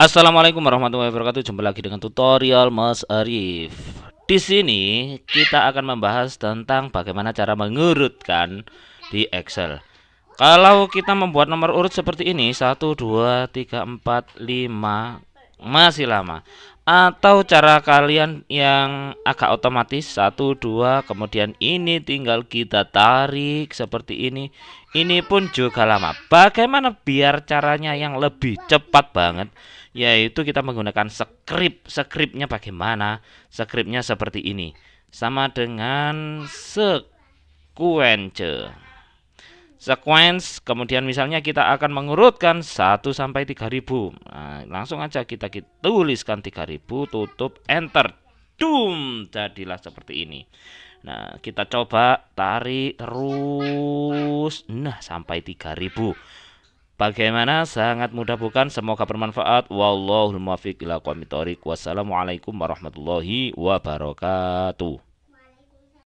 Assalamualaikum warahmatullahi wabarakatuh. Jumpa lagi dengan tutorial Mas Arif. Di sini kita akan membahas tentang bagaimana cara mengurutkan di Excel. Kalau kita membuat nomor urut seperti ini 1 2 3 4 5 masih lama atau cara kalian yang agak otomatis satu dua kemudian ini tinggal kita tarik seperti ini ini pun juga lama bagaimana biar caranya yang lebih cepat banget yaitu kita menggunakan script scriptnya bagaimana scriptnya seperti ini sama dengan sequence sequence kemudian misalnya kita akan mengurutkan 1 sampai 3000 nah, langsung aja kita, kita tuliskan 3000 tutup enter doom jadilah seperti ini nah kita coba tarik terus nah sampai 3000 bagaimana sangat mudah bukan semoga bermanfaat wallahul muwaffiq ila wassalamualaikum warahmatullahi wabarakatuh